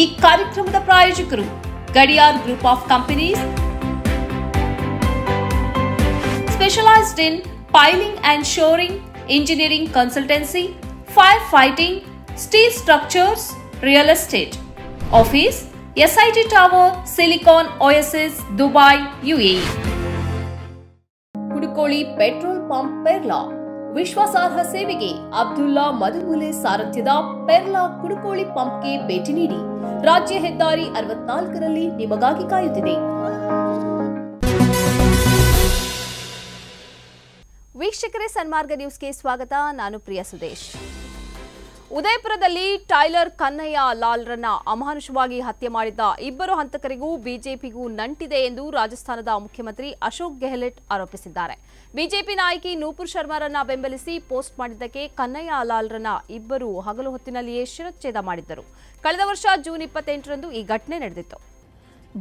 ಈ ಕಾರ್ಯಕ್ರಮದ ಪ್ರಾಯೋಜಕರು Gadiyar group of companies specialised in piling and shoring engineering consultancy fire fighting steel structures real estate office SIT tower silicon oasis Dubai UAE Kudukoli petrol pump Perla ವಿಶ್ವಾಸಾರ್ಹ ಸೇವೆಗೆ ಅಬ್ದುಲ್ಲಾ ಮದುಮುಲೆ ಸಾರಥ್ಯದ ಪೆರ್ಲಾ ಕುಡುಕೋಳಿ ಪಂಪ್ಗೆ ಭೇಟಿ ನೀಡಿ ರಾಜ್ಯ ಹೆದ್ದಾರಿ ಅರವತ್ನಾಲ್ಕರಲ್ಲಿ ನಿಮಗಾಗಿ ಕಾಯುತ್ತಿದೆ ವೀಕ್ಷಕರೇ ಸನ್ಮಾರ್ಗ ನ್ಯೂಸ್ಗೆ ಸ್ವಾಗತ ನಾನು ಪ್ರಿಯ ಸುದೇಶ್ ಉದಯಪುರದಲ್ಲಿ ಟೈಲರ್ ಕನ್ನಯ್ಯ ಲಾಲ್ರನ್ನ ಅಮಾನುಷವಾಗಿ ಹತ್ಯೆ ಮಾಡಿದ್ದ ಇಬ್ಬರು ಹಂತಕರಿಗೂ ಬಿಜೆಪಿಗೂ ನಂಟಿದೆ ಎಂದು ರಾಜಸ್ಥಾನದ ಮುಖ್ಯಮಂತ್ರಿ ಅಶೋಕ್ ಗೆಹ್ಲೆಟ್ ಆರೋಪಿಸಿದ್ದಾರೆ ಬಿಜೆಪಿ ನಾಯಕಿ ನೂಪುರ್ ಶರ್ಮಾರನ್ನ ಬೆಂಬಲಿಸಿ ಪೋಸ್ಟ್ ಮಾಡಿದ್ದಕ್ಕೆ ಕನ್ನಯ್ಯ ಲಾಲ್ರನ್ನ ಇಬ್ಬರು ಹಗಲು ಹೊತ್ತಿನಲ್ಲಿಯೇ ಶಿರಚ್ಛೇದ ಮಾಡಿದ್ದರು ಕಳೆದ ವರ್ಷ ಜೂನ್ ಇಪ್ಪತ್ತೆಂಟರಂದು ಈ ಘಟನೆ ನಡೆದಿತ್ತು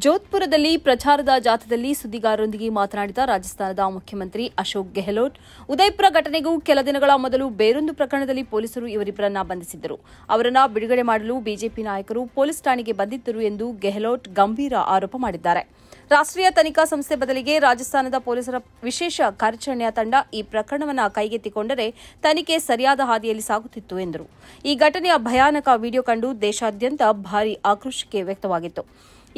ಜೋಧ್ಪುರದಲ್ಲಿ ಪ್ರಚಾರದ ಜಾಥದಲ್ಲಿ ಸುದ್ದಿಗಾರರೊಂದಿಗೆ ಮಾತನಾಡಿದ ರಾಜಸ್ಥಾನದ ಮುಖ್ಯಮಂತ್ರಿ ಅಶೋಕ್ ಗೆಹ್ಲೋಟ್ ಉದಯಪುರ ಘಟನೆಗೂ ಕೆಲ ದಿನಗಳ ಮೊದಲು ಬೇರೊಂದು ಪ್ರಕರಣದಲ್ಲಿ ಪೊಲೀಸರು ಇವರಿಬ್ಬರನ್ನ ಬಂಧಿಸಿದ್ದರು ಅವರನ್ನು ಬಿಡುಗಡೆ ಮಾಡಲು ಬಿಜೆಪಿ ನಾಯಕರು ಪೊಲೀಸ್ ಠಾಣೆಗೆ ಬಂದಿದ್ದರು ಎಂದು ಗೆಹ್ಲೋಟ್ ಗಂಭೀರ ಆರೋಪ ಮಾಡಿದ್ದಾರೆ ರಾಷ್ಟ್ರೀಯ ತನಿಖಾ ಸಂಸ್ಥೆ ಬದಲಿಗೆ ರಾಜಸ್ಥಾನದ ಪೊಲೀಸರ ವಿಶೇಷ ಕಾರ್ಯಾಚರಣೆಯ ತಂಡ ಈ ಪ್ರಕರಣವನ್ನು ಕೈಗೆತ್ತಿಕೊಂಡರೆ ತನಿಖೆ ಸರಿಯಾದ ಹಾದಿಯಲ್ಲಿ ಸಾಗುತ್ತಿತ್ತು ಎಂದರು ಈ ಘಟನೆಯ ಭಯಾನಕ ವಿಡಿಯೋ ಕಂಡು ದೇಶಾದ್ಯಂತ ಭಾರೀ ಆಕ್ರೋಶಕ್ಕೆ ವ್ಯಕ್ತವಾಗಿತ್ತು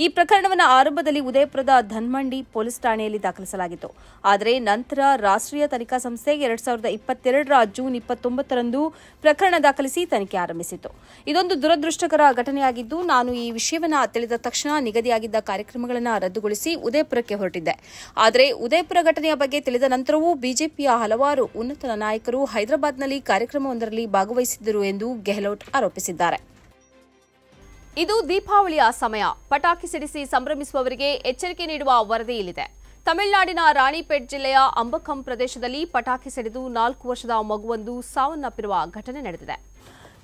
ಈ ಪ್ರಕರಣವನ್ನು ಆರಂಭದಲ್ಲಿ ಉದಯಪುರದ ಧನ್ಮಂಡಿ ಪೊಲೀಸ್ ಠಾಣೆಯಲ್ಲಿ ದಾಖಲಿಸಲಾಗಿತ್ತು ಆದರೆ ನಂತರ ರಾಷ್ಟ್ರೀಯ ತನಿಖಾ ಸಂಸ್ಥೆ ಎರಡ್ ಸಾವಿರದ ಇಪ್ಪತ್ತೆರಡರ ಜೂನ್ ಇಪ್ಪತ್ತೊಂಬತ್ತರಂದು ಪ್ರಕರಣ ದಾಖಲಿಸಿ ತನಿಖೆ ಆರಂಭಿಸಿತು ಇದೊಂದು ದುರದೃಷ್ಟಕರ ಘಟನೆಯಾಗಿದ್ದು ನಾನು ಈ ವಿಷಯವನ್ನು ತಿಳಿದ ತಕ್ಷಣ ನಿಗದಿಯಾಗಿದ್ದ ಕಾರ್ಯಕ್ರಮಗಳನ್ನು ರದ್ದುಗೊಳಿಸಿ ಉದಯಪುರಕ್ಕೆ ಹೊರಟಿದ್ದೆ ಆದರೆ ಉದಯಪುರ ಘಟನೆಯ ಬಗ್ಗೆ ತಿಳಿದ ನಂತರವೂ ಬಿಜೆಪಿಯ ಹಲವಾರು ಉನ್ನತ ನಾಯಕರು ಹೈದರಾಬಾದ್ನಲ್ಲಿ ಕಾರ್ಯಕ್ರಮವೊಂದರಲ್ಲಿ ಭಾಗವಹಿಸಿದ್ದರು ಎಂದು ಗೆಹ್ಲೋಟ್ ಆರೋಪಿಸಿದ್ದಾರೆ ಇದು ದೀಪಾವಳಿಯ ಸಮಯ ಪಟಾಕಿ ಸಿಡಿಸಿ ಸಂಭ್ರಮಿಸುವವರಿಗೆ ಎಚ್ಚರಿಕೆ ನೀಡುವ ವರದಿಯಲ್ಲಿದೆ ತಮಿಳುನಾಡಿನ ರಾಣಿಪೇಟ್ ಜಿಲ್ಲೆಯ ಅಂಬಕಂ ಪ್ರದೇಶದಲ್ಲಿ ಪಟಾಕಿ ಸಿಡಿದು ನಾಲ್ಕು ವರ್ಷದ ಮಗುವೊಂದು ಸಾವನ್ನಪ್ಪಿರುವ ಘಟನೆ ನಡೆದಿದೆ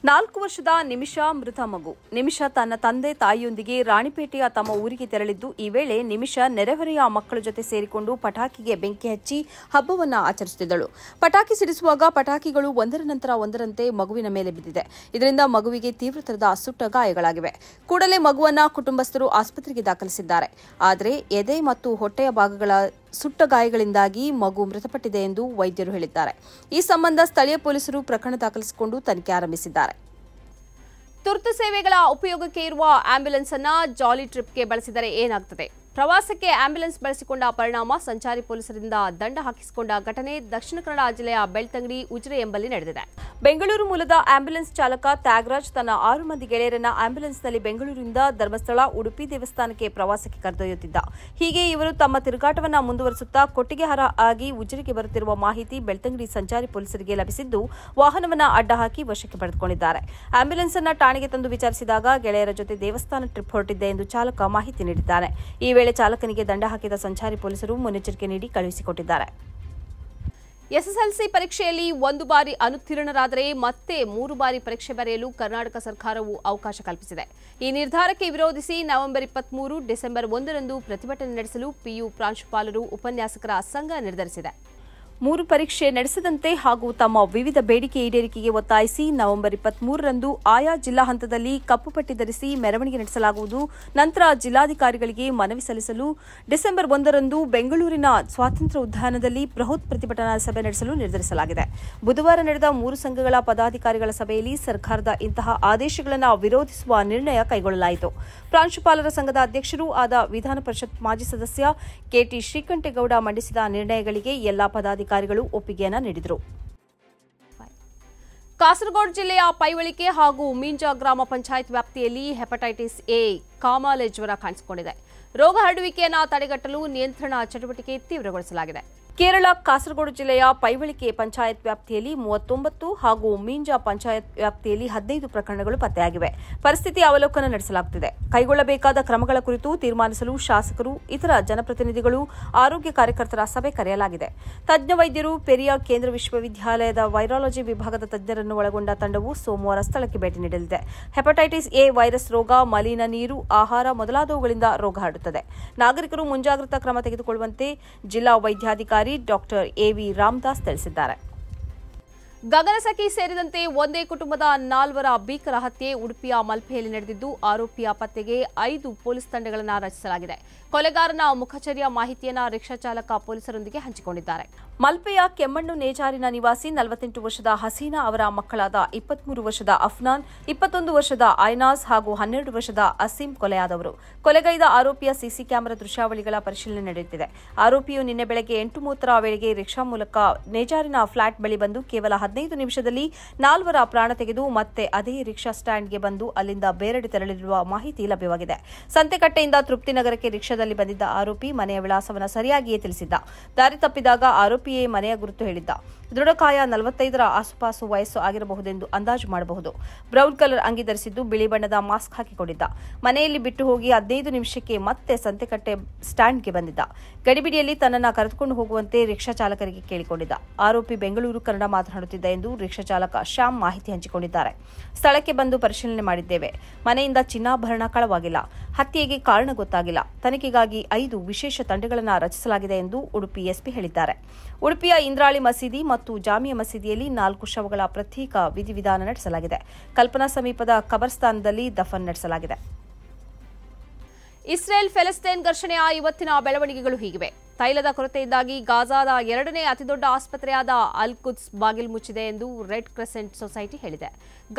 ನಾಲ್ಕು ವರ್ಷದ ನಿಮಿಷಾ ಮೃತ ಮಗು ನಿಮಿಷಾ ತನ್ನ ತಂದೆ ತಾಯಿಯೊಂದಿಗೆ ರಾಣಿಪೇಟೆಯ ತಮ್ಮ ಊರಿಗೆ ತೆರಳಿದ್ದು ಈ ವೇಳೆ ನಿಮಿಷಾ ನೆರೆಹೊರೆಯ ಮಕ್ಕಳ ಜೊತೆ ಸೇರಿಕೊಂಡು ಪಟಾಕಿಗೆ ಬೆಂಕಿ ಹಚ್ಚಿ ಹಬ್ಬವನ್ನು ಆಚರಿಸುತ್ತಿದ್ದಳು ಪಟಾಕಿ ಸಿಡಿಸುವಾಗ ಪಟಾಕಿಗಳು ಒಂದರ ನಂತರ ಒಂದರಂತೆ ಮಗುವಿನ ಮೇಲೆ ಬಿದ್ದಿದೆ ಇದರಿಂದ ಮಗುವಿಗೆ ತೀವ್ರತರದ ಸುಟ್ಟ ಗಾಯಗಳಾಗಿವೆ ಕೂಡಲೇ ಮಗುವನ್ನ ಕುಟುಂಬಸ್ಥರು ಆಸ್ಪತ್ರೆಗೆ ದಾಖಲಿಸಿದ್ದಾರೆ ಆದರೆ ಎದೆ ಮತ್ತು ಹೊಟ್ಟೆಯ ಭಾಗಗಳ ಸುಟ್ಟ ಗಾಯಗಳಿಂದಾಗಿ ಮಗು ಮೃತಪಟ್ಟಿದೆ ಎಂದು ವೈದ್ಯರು ಹೇಳಿದ್ದಾರೆ ಈ ಸಂಬಂಧ ಸ್ಥಳೀಯ ಪೊಲೀಸರು ಪ್ರಕರಣ ದಾಖಲಿಸಿಕೊಂಡು ತನಿಖೆ ಆರಂಭಿಸಿದ್ದಾರೆ ತುರ್ತು ಸೇವೆಗಳ ಉಪಯೋಗಕ್ಕೆ ಇರುವ ಆಂಬ್ಯುಲೆನ್ಸ್ ಅನ್ನ ಜಾಲಿ ಟ್ರಿಪ್ಗೆ ಬಳಸಿದರೆ ಏನಾಗ್ತದೆ ಪ್ರವಾಸಕ್ಕೆ ಆಂಬ್ಯುಲೆನ್ಸ್ ಬಳಸಿಕೊಂಡ ಪರಿಣಾಮ ಸಂಚಾರಿ ಪೊಲೀಸರಿಂದ ದಂಡ ಹಾಕಿಸಿಕೊಂಡ ಘಟನೆ ದಕ್ಷಿಣ ಕನ್ನಡ ಜಿಲ್ಲೆಯ ಬೆಳ್ತಂಗಡಿ ಉಜಿರೆ ಎಂಬಲ್ಲಿ ನಡೆದಿದೆ ಬೆಂಗಳೂರು ಮೂಲದ ಆಂಬ್ಯುಲೆನ್ಸ್ ಚಾಲಕ ತ್ಯಾಗರಾಜ್ ತನ್ನ ಆರು ಮಂದಿ ಗೆಳೆಯರನ್ನ ಆಂಬ್ಯುಲೆನ್ಸ್ನಲ್ಲಿ ಬೆಂಗಳೂರಿನಿಂದ ಧರ್ಮಸ್ಥಳ ಉಡುಪಿ ದೇವಸ್ಥಾನಕ್ಕೆ ಪ್ರವಾಸಕ್ಕೆ ಕರೆದೊಯ್ಯುತ್ತಿದ್ದ ಹೀಗೆ ಇವರು ತಮ್ಮ ತಿರುಗಾಟವನ್ನು ಮುಂದುವರೆಸುತ್ತಾ ಕೊಟ್ಟಿಗೆಹಾರ ಆಗಿ ಉಜಿರೆಗೆ ಬರುತ್ತಿರುವ ಮಾಹಿತಿ ಬೆಳ್ತಂಗಡಿ ಸಂಚಾರಿ ಪೊಲೀಸರಿಗೆ ಲಭಿಸಿದ್ದು ವಾಹನವನ್ನು ಅಡ್ಡ ಹಾಕಿ ವಶಕ್ಕೆ ಪಡೆದುಕೊಂಡಿದ್ದಾರೆ ಆಂಬ್ಯುಲೆನ್ಸ್ ಅನ್ನ ಠಾಣೆಗೆ ತಂದು ವಿಚಾರಿಸಿದಾಗ ಗೆಳೆಯರ ಜೊತೆ ದೇವಸ್ಥಾನ ಟ್ರಿಪ್ ಹೊರಟಿದ್ದೆ ಎಂದು ಚಾಲಕ ಮಾಹಿತಿ ನೀಡಿದ್ದಾರೆ ಈ ವೇಳೆ ಚಾಲಕನಿಗೆ ದಂಡ ಹಾಕಿದ ಸಂಚಾರಿ ಪೊಲೀಸರು ಮುನ್ನೆಚ್ಚರಿಕೆ ನೀಡಿ ಕಳುಹಿಸಿಕೊಟ್ಟಿದ್ದಾರೆ ಎಸ್ಎಸ್ಎಲ್ಸಿ ಪರೀಕ್ಷೆಯಲ್ಲಿ ಒಂದು ಬಾರಿ ಅನುತ್ತೀರ್ಣರಾದರೆ ಮತ್ತೆ ಮೂರು ಬಾರಿ ಪರೀಕ್ಷೆ ಬರೆಯಲು ಕರ್ನಾಟಕ ಸರ್ಕಾರವು ಅವಕಾಶ ಕಲ್ಪಿಸಿದೆ ಈ ನಿರ್ಧಾರಕ್ಕೆ ವಿರೋಧಿಸಿ ನವೆಂಬರ್ ಇಪ್ಪತ್ಮೂರು ಡಿಸೆಂಬರ್ ಒಂದರಂದು ಪ್ರತಿಭಟನೆ ನಡೆಸಲು ಪಿಯು ಪ್ರಾಂಶುಪಾಲರು ಉಪನ್ಯಾಸಕರ ಸಂಘ ನಿರ್ಧರಿಸಿದೆ ಮೂರು ಪರೀಕ್ಷೆ ನಡೆಸದಂತೆ ಹಾಗೂ ತಮ್ಮ ವಿವಿಧ ಬೇಡಿಕೆ ಈಡೇರಿಕೆಗೆ ಒತ್ತಾಯಿಸಿ ನವೆಂಬರ್ ಇಪ್ಪತ್ಮೂರರಂದು ಆಯಾ ಜಿಲ್ಲಾ ಹಂತದಲ್ಲಿ ಕಪ್ಪು ಪಟ್ಟಿ ಧರಿಸಿ ಮೆರವಣಿಗೆ ನಡೆಸಲಾಗುವುದು ನಂತರ ಜಿಲ್ಲಾಧಿಕಾರಿಗಳಿಗೆ ಮನವಿ ಸಲ್ಲಿಸಲು ಡಿಸೆಂಬರ್ ಒಂದರಂದು ಬೆಂಗಳೂರಿನ ಸ್ವಾತಂತ್ರ್ಯ ಉದ್ಯಾನದಲ್ಲಿ ಬೃಹತ್ ಪ್ರತಿಭಟನಾ ಸಭೆ ನಡೆಸಲು ನಿರ್ಧರಿಸಲಾಗಿದೆ ಬುಧವಾರ ನಡೆದ ಮೂರು ಸಂಘಗಳ ಪದಾಧಿಕಾರಿಗಳ ಸಭೆಯಲ್ಲಿ ಸರ್ಕಾರದ ಇಂತಹ ಆದೇಶಗಳನ್ನು ವಿರೋಧಿಸುವ ನಿರ್ಣಯ ಕೈಗೊಳ್ಳಲಾಯಿತು ಪ್ರಾಂಶುಪಾಲರ ಸಂಘದ ಅಧ್ಯಕ್ಷರೂ ಆದ ವಿಧಾನ ಮಾಜಿ ಸದಸ್ಯ ಕೆಟಿ ಶ್ರೀಕಂಠೇಗೌಡ ಮಂಡಿಸಿದ ನಿರ್ಣಯಗಳಿಗೆ ಎಲ್ಲಾ ಪದಾಧಿಕಾರಿ ಅಧಿಕಾರಿಗಳು ಒಪ್ಪಿಗೆಯನ್ನ ನೀಡಿದರು ಕಾಸರಗೋಡು ಜಿಲ್ಲೆಯ ಪೈವಳಿಕೆ ಹಾಗೂ ಮೀಂಜ ಗ್ರಾಮ ಪಂಚಾಯತ್ ವ್ಯಾಪ್ತಿಯಲ್ಲಿ ಹೆಪಟೈಟಿಸ್ ಎ ಕಾಮಾಲೆ ಜ್ವರ ಕಾಣಿಸಿಕೊಂಡಿದೆ ರೋಗ ಹರಡುವಿಕೆಯನ್ನು ತಡೆಗಟ್ಟಲು ನಿಯಂತ್ರಣ ಚಟುವಟಿಕೆ ತೀವ್ರಗೊಳಿಸಲಾಗಿದೆ ಕೇರಳ ಕಾಸರಗೋಡು ಜಿಲ್ಲೆಯ ಪೈವಳಿಕೆ ಪಂಚಾಯತ್ ವ್ಯಾಪ್ತಿಯಲ್ಲಿ ಮೂವತ್ತೊಂಬತ್ತು ಹಾಗೂ ಮೀಂಜಾ ಪಂಚಾಯತ್ ವ್ಯಾಪ್ತಿಯಲ್ಲಿ ಹದಿನೈದು ಪ್ರಕರಣಗಳು ಪತ್ತೆಯಾಗಿವೆ ಪರಿಸ್ಥಿತಿ ಅವಲೋಕನ ನಡೆಸಲಾಗುತ್ತಿದೆ ಕೈಗೊಳ್ಳಬೇಕಾದ ಕ್ರಮಗಳ ಕುರಿತು ತೀರ್ಮಾನಿಸಲು ಶಾಸಕರು ಇತರ ಜನಪ್ರತಿನಿಧಿಗಳು ಆರೋಗ್ಯ ಕಾರ್ಯಕರ್ತರ ಸಭೆ ಕರೆಯಲಾಗಿದೆ ತಜ್ಞ ವೈದ್ಯರು ಪೆರಿಯ ಕೇಂದ್ರ ವಿಶ್ವವಿದ್ಯಾಲಯದ ವೈರಾಲಜಿ ವಿಭಾಗದ ತಜ್ಞರನ್ನು ಒಳಗೊಂಡ ತಂಡವು ಸೋಮವಾರ ಸ್ಥಳಕ್ಕೆ ಭೇಟಿ ನೀಡಲಿದೆ ಹೆಪಟೈಟಿಸ್ ಎ ವೈರಸ್ ರೋಗ ಮಲಿನ ನೀರು ಆಹಾರ ಮೊದಲಾದವುಗಳಿಂದ ರೋಗ ಹರಡುತ್ತದೆ ನಾಗರಿಕರು ಮುಂಜಾಗ್ರತಾ ಕ್ರಮ ತೆಗೆದುಕೊಳ್ಳುವಂತೆ ಜಿಲ್ಲಾ ವೈದ್ಯಾಧಿಕಾರಿ ಅಧಿಕಾರಿ ಡಾಕ್ಟರ್ ಎವಿ ರಾಮದಾಸ್ ತಿಳಿಸಿದ್ದಾರೆ ಗಗನಸಖಿ ಸೇರಿದಂತೆ ಒಂದೇ ಕುಟುಂಬದ ನಾಲ್ವರ ಭೀಕರ ಹತ್ಯೆ ಉಡುಪಿಯ ಮಲ್ಪೆಯಲ್ಲಿ ನಡೆದಿದ್ದು ಆರೋಪಿಯ ಪತ್ತೆಗೆ ಐದು ಪೊಲೀಸ್ ತಂಡಗಳನ್ನು ರಚಿಸಲಾಗಿದೆ ಕೊಲೆಗಾರನ ಮುಖಚರ್ಯ ಮಾಹಿತಿಯನ್ನು ರಿಕ್ಷಾ ಚಾಲಕ ಪೊಲೀಸರೊಂದಿಗೆ ಹಂಚಿಕೊಂಡಿದ್ದಾರೆ ಮಲ್ಪೆಯ ಕೆಮ್ಮಣ್ಣು ನೇಜಾರಿನ ನಿವಾಸಿ ನಲವತ್ತೆಂಟು ವರ್ಷದ ಹಸೀನಾ ಅವರ ಮಕ್ಕಳಾದ ಇಪ್ಪತ್ಮೂರು ವರ್ಷದ ಅಫ್ನಾನ್ ಇಪ್ಪತ್ತೊಂದು ವರ್ಷದ ಐನಾಸ್ ಹಾಗೂ ಹನ್ನೆರಡು ವರ್ಷದ ಅಸೀಂ ಕೊಲೆಯಾದವರು ಕೊಲೆಗೈದ ಆರೋಪಿಯ ಸಿಸಿ ಕ್ಯಾಮೆರಾ ದೃಶ್ಯಾವಳಿಗಳ ಪರಿಶೀಲನೆ ನಡೆಯುತ್ತಿದೆ ಆರೋಪಿಯು ನಿನ್ನೆ ಬೆಳಗ್ಗೆ ಎಂಟು ಮೂವತ್ತರ ವೇಳೆಗೆ ರಿಕ್ಷಾ ಮೂಲಕ ನೇಜಾರಿನ ಫ್ಲಾಟ್ ಬಳಿ ಬಂದು ಕೇವಲ ಹದಿನೈದು ನಿಮಿಷದಲ್ಲಿ ನಾಲ್ವರ ಪ್ರಾಣ ತೆಗೆದು ಮತ್ತೆ ಅದೇ ರಿಕ್ಷಾ ಸ್ಟ್ಯಾಂಡ್ಗೆ ಬಂದು ಅಲ್ಲಿಂದ ಬೇರೆಡೆ ತೆರಳಿರುವ ಮಾಹಿತಿ ಲಭ್ಯವಾಗಿದೆ ಸಂತೆಕಟ್ಟೆಯಿಂದ ತೃಪ್ತಿನಗರಕ್ಕೆ ರಿಕ್ಷಾದಲ್ಲಿ ಬಂದಿದ್ದ ಆರೋಪಿ ಮನೆಯ ವಿಳಾಸವನ್ನು ಸರಿಯಾಗಿಯೇ ತಿಳಿಸಿದ್ದ ದಾರಿ ತಪ್ಪಿದಾಗ ಆರೋಪಿ ಆರೋಪಿಯೇ ಮನೆಯ ಗುರುತು ಹೇಳಿದ್ದ ದೃಢಕಾಯ ನಲವತ್ತೈದರ ಆಸುಪಾಸು ವಯಸ್ಸು ಆಗಿರಬಹುದೆಂದು ಅಂದಾಜು ಮಾಡಬಹುದು ಬ್ರೌನ್ ಕಲರ್ ಅಂಗಿ ಧರಿಸಿದ್ದು ಬಿಳಿ ಬಣ್ಣದ ಮಾಸ್ಕ್ ಹಾಕಿಕೊಂಡಿದ್ದ ಮನೆಯಲ್ಲಿ ಬಿಟ್ಟು ಹೋಗಿ ಹದಿನೈದು ನಿಮಿಷಕ್ಕೆ ಮತ್ತೆ ಸಂತೆಕಟ್ಟೆ ಸ್ಟ್ಯಾಂಡ್ಗೆ ಬಂದಿದ್ದ ಗಡಿಬಿಡಿಯಲ್ಲಿ ತನ್ನನ್ನು ಕರೆದುಕೊಂಡು ಹೋಗುವಂತೆ ರಿಕ್ಷಾ ಚಾಲಕರಿಗೆ ಕೇಳಿಕೊಂಡಿದ್ದ ಆರೋಪಿ ಬೆಂಗಳೂರು ಕನ್ನಡ ಮಾತನಾಡುತ್ತಿದ್ದ ಎಂದು ರಿಕ್ಷಾ ಚಾಲಕ ಶ್ಯಾಮ್ ಮಾಹಿತಿ ಹಂಚಿಕೊಂಡಿದ್ದಾರೆ ಸ್ಥಳಕ್ಕೆ ಬಂದು ಪರಿಶೀಲನೆ ಮಾಡಿದ್ದೇವೆ ಮನೆಯಿಂದ ಚಿನ್ನಾಭರಣ ಕಳವಾಗಿಲ್ಲ ಹತ್ಯೆಗೆ ಕಾರಣ ಗೊತ್ತಾಗಿಲ್ಲ ತನಿಖೆಗಾಗಿ ಐದು ವಿಶೇಷ ತಂಡಗಳನ್ನು ರಚಿಸಲಾಗಿದೆ ಎಂದು ಉಡುಪಿ ಎಸ್ಪಿ ಹೇಳಿದ್ದಾರೆ ಉಡುಪಿಯ ಇಂದ್ರಾಳಿ ಮಸೀದಿ ಮತ್ತು ಜಾಮಿಯ ಮಸೀದಿಯಲ್ಲಿ ನಾಲ್ಕು ಶವಗಳ ಪ್ರತ್ಯೇಕ ವಿಧಿವಿಧಾನ ನಡೆಸಲಾಗಿದೆ ಕಲ್ಪನಾ ಸಮೀಪದ ಕಬರ್ಸ್ತಾನದಲ್ಲಿ ದಫನ್ ನಡೆಸಲಾಗಿದೆ ಇಸ್ರೇಲ್ ಫೆಲೆಸ್ತೇನ್ ಘರ್ಷಣೆಯ ಇವತ್ತಿನ ಬೆಳವಣಿಗೆಗಳು ಹೀಗಿವೆ ತೈಲದ ಕೊರತೆಯಿಂದಾಗಿ ಗಾಜಾದ ಎರಡನೇ ಅತಿದೊಡ್ಡ ಆಸ್ಪತ್ರೆಯಾದ ಅಲ್ ಕುದ್ಸ್ ಬಾಗಿಲು ಮುಚ್ಚಿದೆ ಎಂದು ರೆಡ್ ಕ್ರೆಸೆಂಟ್ ಸೊಸೈಟಿ ಹೇಳಿದೆ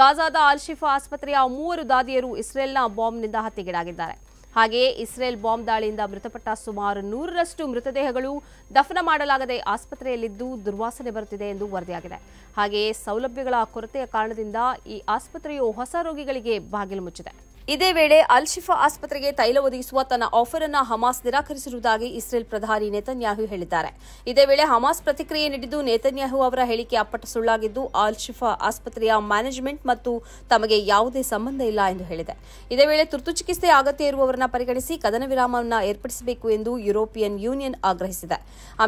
ಗಾಜಾದ ಅಲ್ಶಿಫಾ ಆಸ್ಪತ್ರೆಯ ಮೂವರು ದಾದಿಯರು ಇಸ್ರೇಲ್ನ ಬಾಂಬ್ನಿಂದ ಹತ್ಯೆಗೀಡಾಗಿದ್ದಾರೆ ಹಾಗೆಯೇ ಇಸ್ರೇಲ್ ಬಾಂಬ್ ದಾಳಿಯಿಂದ ಮೃತಪಟ್ಟ ಸುಮಾರು ನೂರರಷ್ಟು ಮೃತದೇಹಗಳು ದಫನ ಮಾಡಲಾಗದೆ ಆಸ್ಪತ್ರೆಯಲ್ಲಿದ್ದು ದುರ್ವಾಸನೆ ಬರುತ್ತಿದೆ ಎಂದು ವರದಿಯಾಗಿದೆ ಹಾಗೆಯೇ ಸೌಲಭ್ಯಗಳ ಕೊರತೆಯ ಕಾರಣದಿಂದ ಈ ಆಸ್ಪತ್ರೆಯು ಹೊಸ ರೋಗಿಗಳಿಗೆ ಬಾಗಿಲು ಮುಚ್ಚಿದೆ ಇದೇ ವೇಳೆ ಅಲ್ ಶಿಫಾ ಆಸ್ಪತ್ರೆಗೆ ತೈಲ ಒದಗಿಸುವ ತನ್ನ ಆಫರ್ ಅನ್ನು ಹಮಾಸ್ ನಿರಾಕರಿಸಿರುವುದಾಗಿ ಇಸ್ರೇಲ್ ಪ್ರಧಾನಿ ನೇತನ್ಯಾಹು ಹೇಳಿದ್ದಾರೆ ಇದೇ ವೇಳೆ ಹಮಾಸ್ ಪ್ರತಿಕ್ರಿಯೆ ನೀಡಿದ್ದು ನೇತನ್ಯಾಹು ಅವರ ಹೇಳಿಕೆ ಅಪ್ಪಟ ಸುಳ್ಳಾಗಿದ್ದು ಅಲ್ ಶಿಫಾ ಆಸ್ಪತ್ರೆಯ ಮ್ಯಾನೇಜ್ಮೆಂಟ್ ಮತ್ತು ತಮಗೆ ಯಾವುದೇ ಸಂಬಂಧ ಇಲ್ಲ ಎಂದು ಹೇಳಿದೆ ಇದೇ ವೇಳೆ ತುರ್ತು ಚಿಕಿತ್ಸೆ ಅಗತ್ಯ ಇರುವವರನ್ನ ಪರಿಗಣಿಸಿ ಕದನ ವಿರಾಮವನ್ನು ಏರ್ಪಡಿಸಬೇಕು ಎಂದು ಯುರೋಪಿಯನ್ ಯೂನಿಯನ್ ಆಗ್ರಹಿಸಿದೆ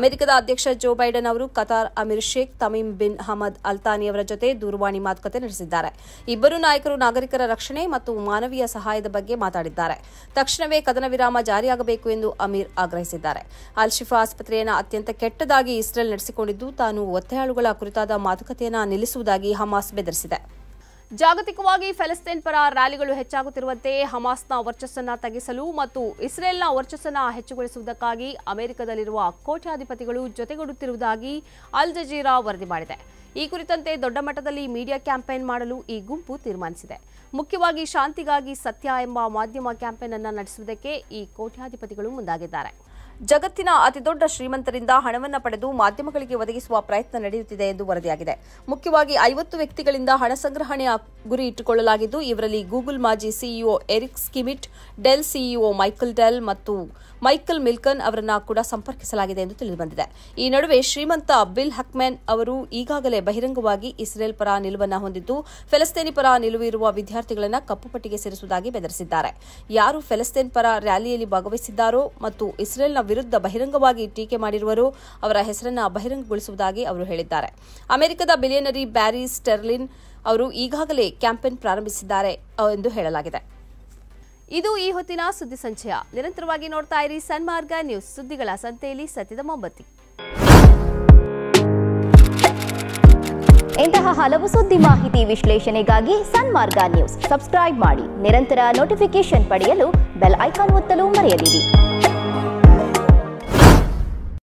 ಅಮೆರಿಕದ ಅಧ್ಯಕ್ಷ ಜೋ ಬೈಡನ್ ಅವರು Qatar emir Sheikh Tamim bin Ahmad Al Thani ಅವರ ಜೊತೆ ದೂರವಾಣಿ ಮಾತುಕತೆ ನಡೆಸಿದ್ದಾರೆ ಇಬ್ಬರು ನಾಯಕರು ನಾಗರಿಕರ ರಕ್ಷಣೆ ಮತ್ತು ಮಾನವೀಯ ಸಹಾಯದ ಬಗ್ಗೆ ಮಾತಾಡಿದ್ದಾರೆ ತಕ್ಷಣವೇ ಕದನ ವಿರಾಮ ಜಾರಿಯಾಗಬೇಕು ಎಂದು ಅಮೀರ್ ಆಗ್ರಹಿಸಿದ್ದಾರೆ ಅಲ್ ಶಿಫಾ ಆಸ್ಪತ್ರೆಯನ್ನು ಅತ್ಯಂತ ಕೆಟ್ಟದಾಗಿ ಇಸ್ರೇಲ್ ನಡೆಸಿಕೊಂಡಿದ್ದು ತಾನು ಒತ್ತೆಯಾಳುಗಳ ಕುರಿತಾದ ಮಾತುಕತೆಯನ್ನು ನಿಲ್ಲಿಸುವುದಾಗಿ ಹಮಾಸ್ ಬೆದರಿಸಿದೆ ಜಾಗತಿಕವಾಗಿ ಫೆಲೆಸ್ತೀನ್ ಪರ ರ್ಯಾಲಿಗಳು ಹೆಚ್ಚಾಗುತ್ತಿರುವಂತೆ ಹಮಾಸ್ನ ವರ್ಚಸ್ಸನ್ನು ತಗ್ಗಿಸಲು ಮತ್ತು ಇಸ್ರೇಲ್ನ ವರ್ಚಸ್ಸನ್ನು ಹೆಚ್ಚುಗೊಳಿಸುವುದಕ್ಕಾಗಿ ಅಮೆರಿಕದಲ್ಲಿರುವ ಕೋಟ್ಯಾಧಿಪತಿಗಳು ಜೊತೆಗೂಡುತ್ತಿರುವುದಾಗಿ ಅಲ್ ಜಜೀರಾ ವರದಿ ಮಾಡಿದೆ ಈ ಕುರಿತಂತೆ ದೊಡ್ಡ ಮಟ್ಟದಲ್ಲಿ ಮೀಡಿಯಾ ಕ್ಯಾಂಪೇನ್ ಮಾಡಲು ಈ ಗುಂಪು ತೀರ್ಮಾನಿಸಿದೆ ಮುಖ್ಯವಾಗಿ ಶಾಂತಿಗಾಗಿ ಸತ್ಯ ಎಂಬ ಮಾಧ್ಯಮ ಕ್ಯಾಂಪೇನ್ ಅನ್ನು ನಡೆಸುವುದಕ್ಕೆ ಈ ಕೋಟ್ಯಾಧಿಪತಿಗಳು ಮುಂದಾಗಿದ್ದಾರೆ ಜಗತ್ತಿನ ಅತಿದೊಡ್ಡ ಶ್ರೀಮಂತರಿಂದ ಹಣವನ್ನು ಪಡೆದು ಮಾಧ್ಯಮಗಳಿಗೆ ಒದಗಿಸುವ ಪ್ರಯತ್ನ ನಡೆಯುತ್ತಿದೆ ಎಂದು ವರದಿಯಾಗಿದೆ ಮುಖ್ಯವಾಗಿ ಐವತ್ತು ವ್ಯಕ್ತಿಗಳಿಂದ ಹಣ ಸಂಗ್ರಹಣೆಯ ಗುರಿ ಇಟ್ಟುಕೊಳ್ಳಲಾಗಿದ್ದು ಇವರಲ್ಲಿ ಗೂಗಲ್ ಮಾಜಿ CEO Eric Schmidt Dell CEO Michael Dell ಮತ್ತು ಮೈಕಲ್ ಮಿಲ್ಕನ್ ಅವರನ್ನ ಕೂಡ ಸಂಪರ್ಕಿಸಲಾಗಿದೆ ಎಂದು ತಿಳಿದುಬಂದಿದೆ ಈ ನಡುವೆ ಶ್ರೀಮಂತ ಬಿಲ್ ಹಕ್ಮೆನ್ ಅವರು ಈಗಾಗಲೇ ಬಹಿರಂಗವಾಗಿ ಇಸ್ರೇಲ್ ಪರ ನಿಲುವನ್ನು ಹೊಂದಿದ್ದು ಫೆಲಸ್ತೀನಿ ಪರ ನಿಲುವು ಇರುವ ವಿದ್ಯಾರ್ಥಿಗಳನ್ನು ಕಪ್ಪುಪಟ್ಟಿಗೆ ಸೇರಿಸುವುದಾಗಿ ಬೆದರಿಸಿದ್ದಾರೆ ಯಾರು ಫೆಲಸ್ತೇನ್ ಪರ ರ್ಯಾಲಿಯಲ್ಲಿ ಭಾಗವಹಿಸಿದ್ದಾರೋ ಮತ್ತು ಇಸ್ರೇಲ್ನ ವಿರುದ್ಧ ಬಹಿರಂಗವಾಗಿ ಟೀಕೆ ಮಾಡಿರುವರು ಅವರ ಹೆಸರನ್ನು ಬಹಿರಂಗಗೊಳಿಸುವುದಾಗಿ ಅವರು ಹೇಳಿದ್ದಾರೆ ಅಮೆರಿಕದ ಬಿಲಿಯನರಿ ಬ್ಯಾರಿ ಸ್ಟೆರ್ಲಿನ್ ಅವರು ಈಗಾಗಲೇ ಕ್ಯಾಂಪೇನ್ ಪ್ರಾರಂಭಿಸಿದ್ದಾರೆ ಎಂದು ಹೇಳಲಾಗಿದೆ ಇದು ಈ ಹೊತ್ತಿನ ಸುದ್ದಿ ಸಂಚಯ ನಿರಂತರವಾಗಿ ನೋಡ್ತಾ ಇರಿ ಸನ್ಮಾರ್ಗ ನ್ಯೂಸ್ ಸುದ್ದಿಗಳ ಸಂತೆಯಲ್ಲಿ ಸತ್ಯದ ಮೊಂಬತ್ತಿ ಇಂತಹ ಹಲವು ಸುದ್ದಿ ಮಾಹಿತಿ ವಿಶ್ಲೇಷಣೆಗಾಗಿ ಸನ್ಮಾರ್ಗ ನ್ಯೂಸ್ ಸಬ್ಸ್ಕ್ರೈಬ್ ಮಾಡಿ ನಿರಂತರ ನೋಟಿಫಿಕೇಶನ್ ಪಡೆಯಲು ಬೆಲ್ ಐಕಾನ್ ಒತ್ತಲು ಮರೆಯದಿರಿ